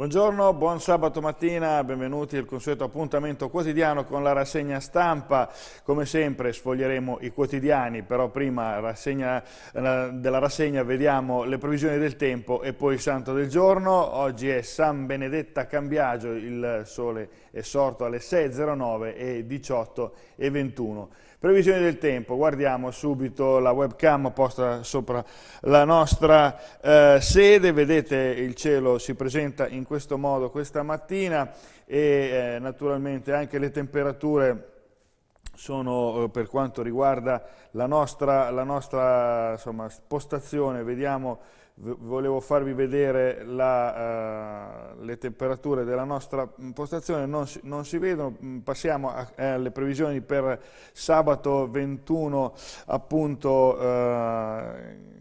Buongiorno, buon sabato mattina, benvenuti al consueto appuntamento quotidiano con la rassegna stampa. Come sempre sfoglieremo i quotidiani, però prima rassegna, eh, della rassegna vediamo le previsioni del tempo e poi il santo del giorno. Oggi è San Benedetta Cambiagio, il sole è sorto alle 6.09 e 18.21. Previsione del tempo, guardiamo subito la webcam posta sopra la nostra eh, sede, vedete il cielo si presenta in questo modo questa mattina e eh, naturalmente anche le temperature sono eh, per quanto riguarda la nostra, la nostra insomma, postazione, vediamo, volevo farvi vedere la, uh, le temperature della nostra mm, postazione, non si, non si vedono, mm, passiamo eh, alle previsioni per sabato 21 appunto uh,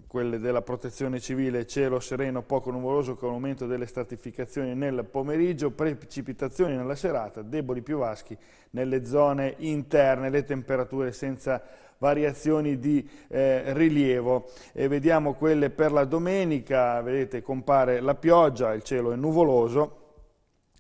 quelle della protezione civile, cielo sereno, poco nuvoloso con aumento delle stratificazioni nel pomeriggio, precipitazioni nella serata, deboli piovaschi nelle zone interne, le temperature senza variazioni di eh, rilievo. E vediamo quelle per la domenica, vedete compare la pioggia, il cielo è nuvoloso,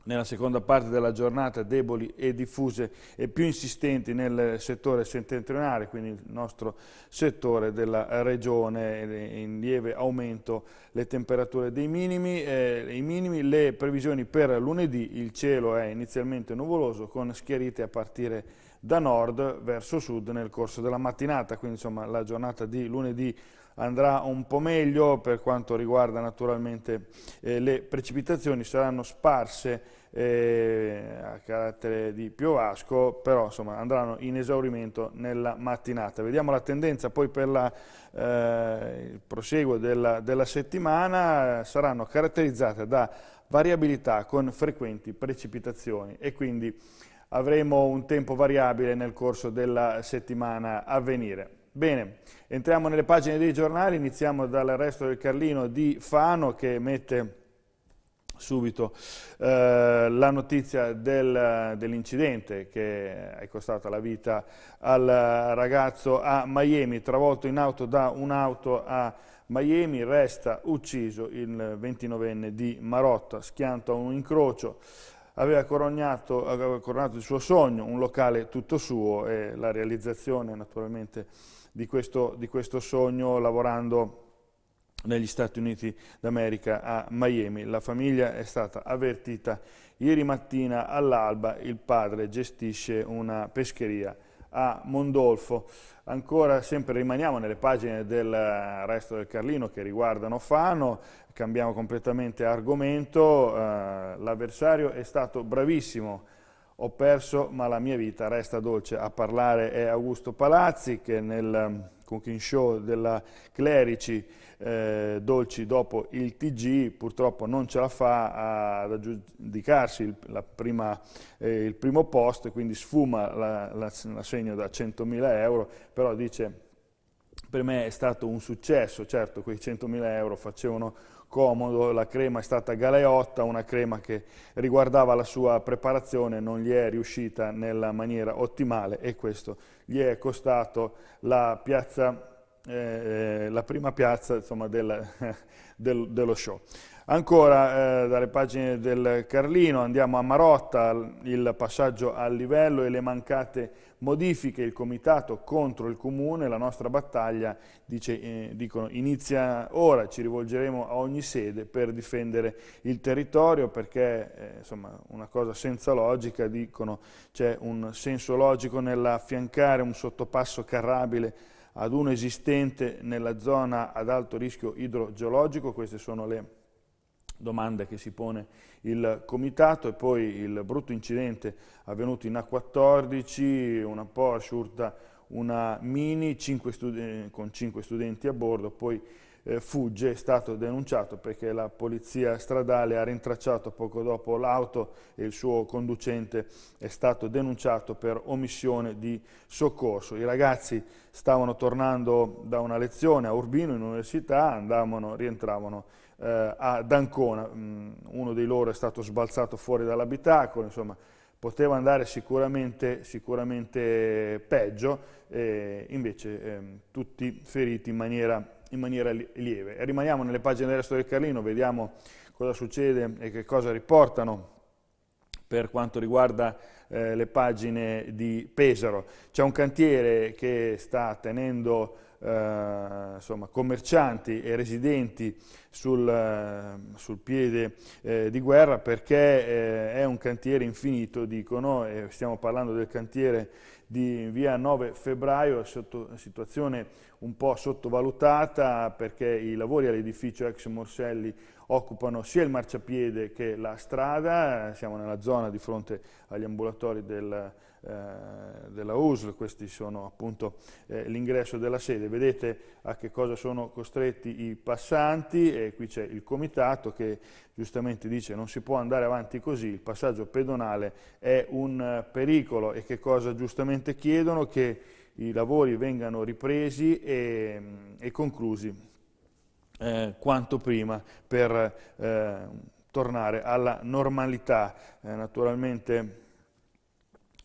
nella seconda parte della giornata deboli e diffuse e più insistenti nel settore settentrionale, quindi il nostro settore della regione, in lieve aumento le temperature dei minimi, eh, i minimi, le previsioni per lunedì, il cielo è inizialmente nuvoloso con schiarite a partire da nord verso sud nel corso della mattinata, quindi insomma la giornata di lunedì andrà un po' meglio per quanto riguarda naturalmente eh, le precipitazioni, saranno sparse eh, a carattere di piovasco, però insomma, andranno in esaurimento nella mattinata. Vediamo la tendenza poi per la, eh, il proseguo della, della settimana, saranno caratterizzate da variabilità con frequenti precipitazioni e quindi avremo un tempo variabile nel corso della settimana a venire. Bene, entriamo nelle pagine dei giornali, iniziamo dal resto del Carlino di Fano che mette subito eh, la notizia del, dell'incidente che è costato la vita al ragazzo a Miami, travolto in auto da un'auto a Miami, resta ucciso il 29enne di Marotta, schianto a un incrocio aveva coronato, aveva coronato il suo sogno, un locale tutto suo e la realizzazione naturalmente di questo, di questo sogno lavorando negli Stati Uniti d'America a Miami. La famiglia è stata avvertita ieri mattina all'alba, il padre gestisce una pescheria a Mondolfo. Ancora sempre rimaniamo nelle pagine del resto del Carlino che riguardano Fano, cambiamo completamente argomento, eh, l'avversario è stato bravissimo ho perso ma la mia vita resta dolce. A parlare è Augusto Palazzi che nel ehm, cooking show della Clerici eh, Dolci dopo il TG purtroppo non ce la fa ad aggiudicarsi il, prima, eh, il primo posto e quindi sfuma l'assegno la, la da 100.000 euro però dice per me è stato un successo certo quei 100.000 euro facevano comodo, la crema è stata galeotta, una crema che riguardava la sua preparazione, non gli è riuscita nella maniera ottimale e questo gli è costato la, piazza, eh, eh la prima piazza insomma, del, dello show. Ancora eh, dalle pagine del Carlino andiamo a Marotta, il passaggio al livello e le mancate modifiche, il comitato contro il comune, la nostra battaglia dice, eh, dicono, inizia ora, ci rivolgeremo a ogni sede per difendere il territorio perché eh, insomma una cosa senza logica, dicono c'è un senso logico nell'affiancare un sottopasso carrabile ad uno esistente nella zona ad alto rischio idrogeologico, queste sono le domanda che si pone il comitato e poi il brutto incidente avvenuto in A14, una Porsche urta una Mini 5 con 5 studenti a bordo, poi eh, fugge, è stato denunciato perché la polizia stradale ha rintracciato poco dopo l'auto e il suo conducente è stato denunciato per omissione di soccorso. I ragazzi stavano tornando da una lezione a Urbino in università, andavano, rientravano eh, ad Ancona, mm, uno di loro è stato sbalzato fuori dall'abitacolo, insomma poteva andare sicuramente, sicuramente peggio, eh, invece eh, tutti feriti in maniera in maniera lieve. E rimaniamo nelle pagine della storia di Carlino, vediamo cosa succede e che cosa riportano per quanto riguarda eh, le pagine di Pesaro. C'è un cantiere che sta tenendo eh, insomma, commercianti e residenti sul, eh, sul piede eh, di guerra perché eh, è un cantiere infinito, dicono, e stiamo parlando del cantiere di via 9 febbraio, situazione un po' sottovalutata perché i lavori all'edificio ex Morselli occupano sia il marciapiede che la strada, siamo nella zona di fronte agli ambulatori del, eh, della USL, questi sono appunto eh, l'ingresso della sede, vedete a che cosa sono costretti i passanti e qui c'è il comitato che giustamente dice non si può andare avanti così, il passaggio pedonale è un pericolo e che cosa giustamente chiedono? Che i lavori vengano ripresi e, e conclusi eh, quanto prima per eh, tornare alla normalità. Eh, naturalmente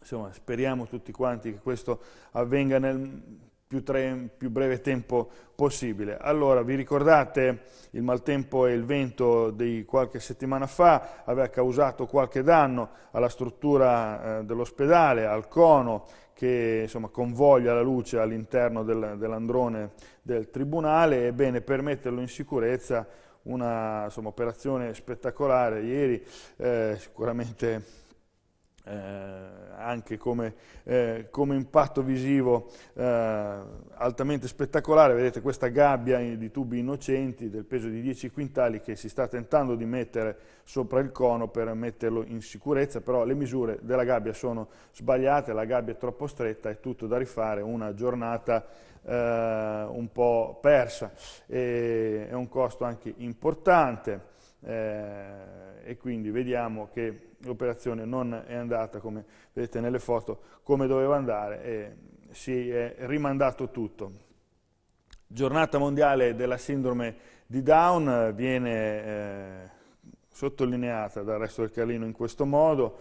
insomma, speriamo tutti quanti che questo avvenga nel più, tre, più, breve tempo possibile. Allora, vi ricordate il maltempo e il vento di qualche settimana fa aveva causato qualche danno alla struttura eh, dell'ospedale, al cono che insomma, convoglia la luce all'interno del, dell'androne del tribunale, ebbene per metterlo in sicurezza una insomma, operazione spettacolare ieri, eh, sicuramente eh, anche come, eh, come, impatto visivo eh, altamente spettacolare, vedete questa gabbia di tubi innocenti del peso di 10 quintali che si sta tentando di mettere sopra il cono per metterlo in sicurezza, però le misure della gabbia sono sbagliate, la gabbia è troppo stretta, è tutto da rifare, una giornata eh, un po' persa, e, è un costo anche importante eh, e quindi vediamo che l'operazione non è andata, come vedete nelle foto, come doveva andare e si è rimandato tutto. Giornata mondiale della sindrome di Down eh, viene eh, sottolineata dal resto del Carlino in questo modo,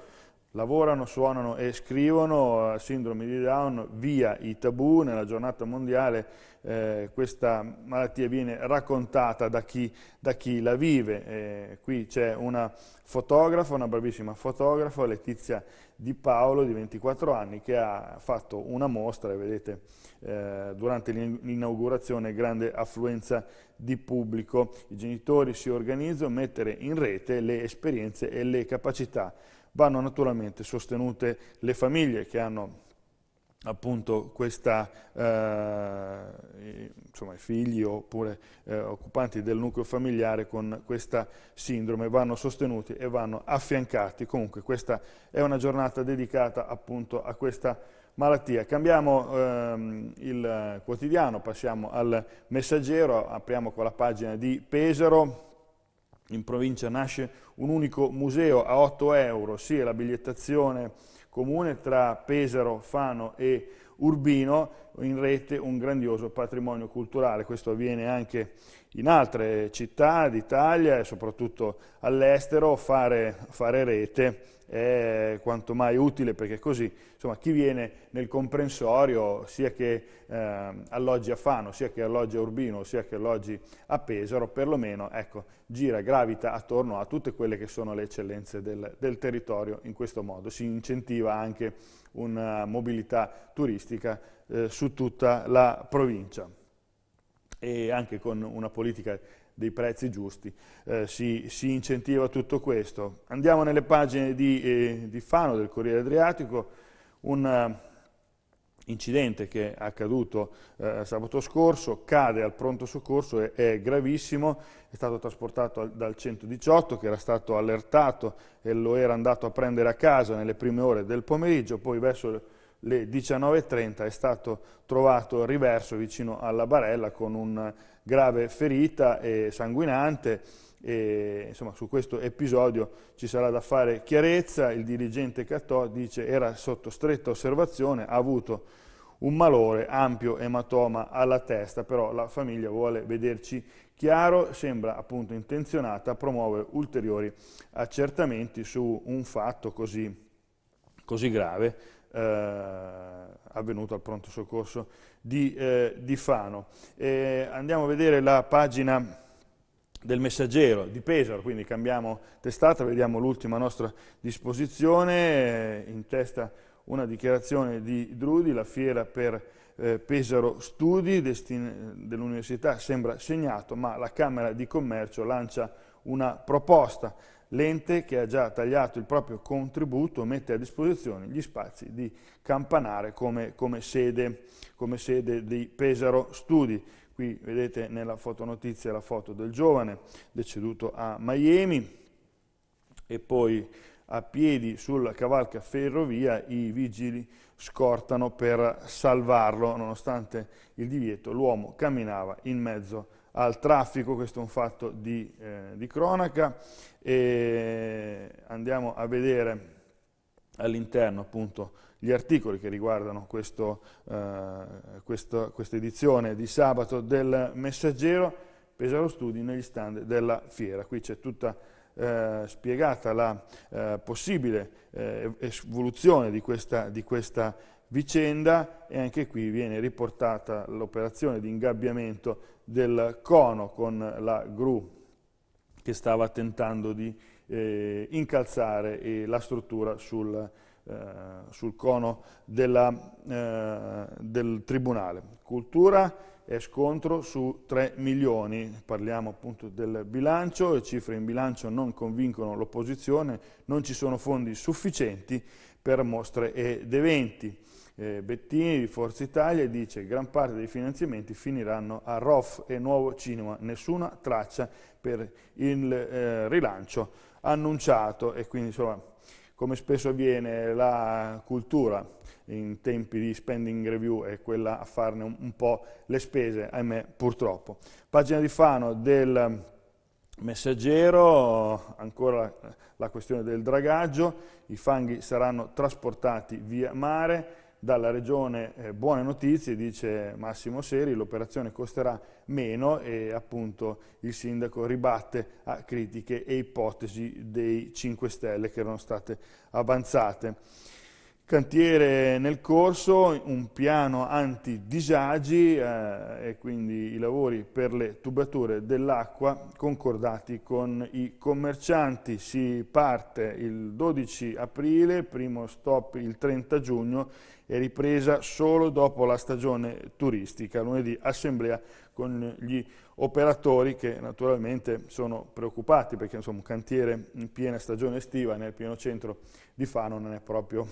lavorano, suonano e scrivono eh, sindrome di Down via i tabù, nella giornata mondiale eh, questa malattia viene raccontata da chi, da chi la vive. Eh, qui c'è una fotografa, una bravissima fotografa, Letizia Di Paolo, di 24 anni, che ha fatto una mostra, vedete, eh, durante l'inaugurazione grande affluenza di pubblico. I genitori si organizzano a mettere in rete le esperienze e le capacità. Vanno naturalmente sostenute le famiglie che hanno appunto questa, eh, insomma, figli oppure eh, occupanti del nucleo familiare con questa sindrome vanno sostenuti e vanno affiancati. Comunque questa è una giornata dedicata appunto a questa malattia. Cambiamo ehm, il quotidiano, passiamo al messaggero, apriamo con la pagina di Pesaro, in provincia nasce un unico museo a 8 euro, sì, è la bigliettazione comune tra Pesaro, Fano e Urbino in rete un grandioso patrimonio culturale. Questo avviene anche in altre città d'Italia e soprattutto all'estero. Fare, fare, rete è quanto mai utile perché così insomma, chi viene nel comprensorio sia che eh, alloggi a Fano, sia che alloggi a Urbino, sia che alloggi a Pesaro, perlomeno ecco, gira, gravita attorno a tutte quelle che sono le eccellenze del, del territorio in questo modo. Si incentiva anche una mobilità turistica eh, su tutta la provincia e anche con una politica dei prezzi giusti eh, si, si, incentiva tutto questo. Andiamo nelle pagine di, eh, di Fano, del Corriere Adriatico, un incidente che è accaduto eh, sabato scorso, cade al pronto soccorso, è, è gravissimo, è stato trasportato al, dal 118 che era stato allertato e lo era andato a prendere a casa nelle prime ore del pomeriggio, poi verso le 19.30 è stato trovato riverso vicino alla barella con una grave ferita e sanguinante e, insomma, su questo episodio ci sarà da fare chiarezza, il dirigente Cattò dice era sotto stretta osservazione, ha avuto un malore, ampio ematoma alla testa, però la famiglia vuole vederci chiaro, sembra appunto intenzionata a promuovere ulteriori accertamenti su un fatto così, così grave eh, avvenuto al pronto soccorso di, eh, di Fano. E andiamo a vedere la pagina del messaggero di Pesaro, quindi cambiamo testata, vediamo l'ultima a nostra disposizione, eh, in testa una dichiarazione di Drudi, la fiera per eh, Pesaro Studi dell'università sembra segnato, ma la Camera di Commercio lancia una proposta. L'ente che ha già tagliato il proprio contributo mette a disposizione gli spazi di Campanare come, come, sede, come sede di Pesaro Studi. Qui vedete nella fotonotizia la foto del giovane deceduto a Miami e poi a piedi sulla cavalca ferrovia i vigili scortano per salvarlo, nonostante il divieto l'uomo camminava in mezzo al traffico, questo è un fatto di, eh, di cronaca e andiamo a vedere all'interno appunto gli articoli che riguardano questo, eh, questa, questa edizione di sabato del Messaggero, Pesaro Studi negli stand della fiera. Qui c'è tutta eh, spiegata la eh, possibile eh, evoluzione di questa, di questa vicenda e anche qui viene riportata l'operazione di ingabbiamento del cono con la gru che stava tentando di eh, incalzare eh, la struttura sul, eh, sul cono della, eh, del Tribunale. Cultura e scontro su 3 milioni, parliamo appunto del bilancio, le cifre in bilancio non convincono l'opposizione, non ci sono fondi sufficienti per mostre ed eventi. Eh, Bettini di Forza Italia dice che gran parte dei finanziamenti finiranno a ROF e Nuovo Cinema, nessuna traccia per il eh, rilancio annunciato e quindi insomma come spesso avviene, la cultura in tempi di spending review è quella a farne un, un po' le spese, ahimè, purtroppo. Pagina di Fano del messaggero, ancora la, la questione del dragaggio, i fanghi saranno trasportati via mare, dalla regione eh, buone notizie, dice Massimo Seri, l'operazione costerà meno e appunto il sindaco ribatte a critiche e ipotesi dei 5 Stelle che erano state avanzate. Cantiere nel corso, un piano antidisagi eh, e quindi i lavori per le tubature dell'acqua concordati con i commercianti. Si parte il 12 aprile, primo stop il 30 giugno e ripresa solo dopo la stagione turistica. Lunedì assemblea con gli operatori che naturalmente sono preoccupati perché insomma, un cantiere in piena stagione estiva nel pieno centro di Fano non è proprio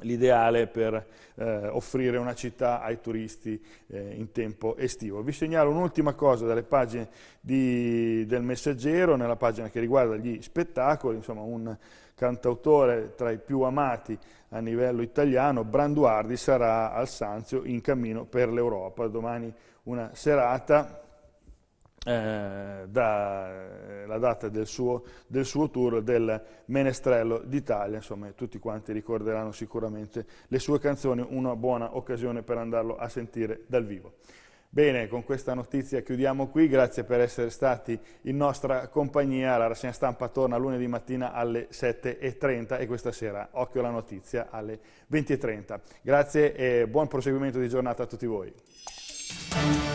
l'ideale per eh, offrire una città ai turisti eh, in tempo estivo. Vi segnalo un'ultima cosa dalle pagine di, del Messaggero, nella pagina che riguarda gli spettacoli, insomma un cantautore tra i più amati a livello italiano, Branduardi, sarà al Sanzio in cammino per l'Europa. Domani una serata eh, dalla data del suo, del suo, tour del Menestrello d'Italia, insomma tutti quanti ricorderanno sicuramente le sue canzoni, una buona occasione per andarlo a sentire dal vivo. Bene, con questa notizia chiudiamo qui, grazie per essere stati in nostra compagnia, la rassegna stampa torna lunedì mattina alle 7.30 e questa sera occhio alla notizia alle 20.30. Grazie e buon proseguimento di giornata a tutti voi.